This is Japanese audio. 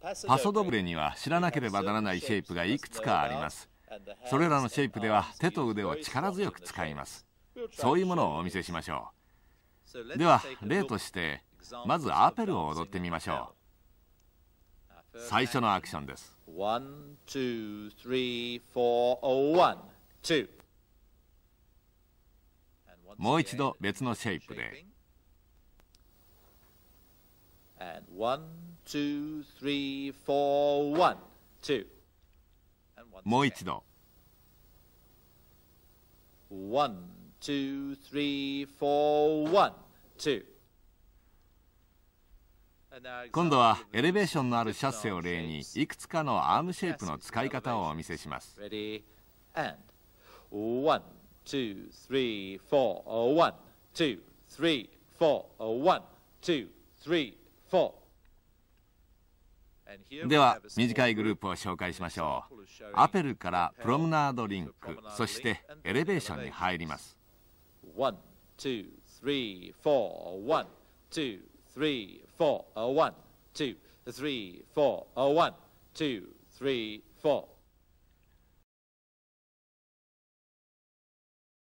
パソドブレには知らなければならないシェイプがいくつかありますそれらのシェイプでは手と腕を力強く使いますそういうものをお見せしましょうでは例としてまずアーペルを踊ってみましょう最初のアクションですもう一度別のシェイプで。two, three, four, one, two. もう一度。One, two, three, four, one, two. 今度はエレベーションのあるシャッセを例にいくつかのアームシェイプの使い方をお見せします。One, two, three, four, one, two, three, four, one, two, three, four. では短いグループを紹介しましょうアペルからプロムナードリンクそしてエレベーションに入りますー・スリー・フォー・ワン・ツー・スリー・フォー・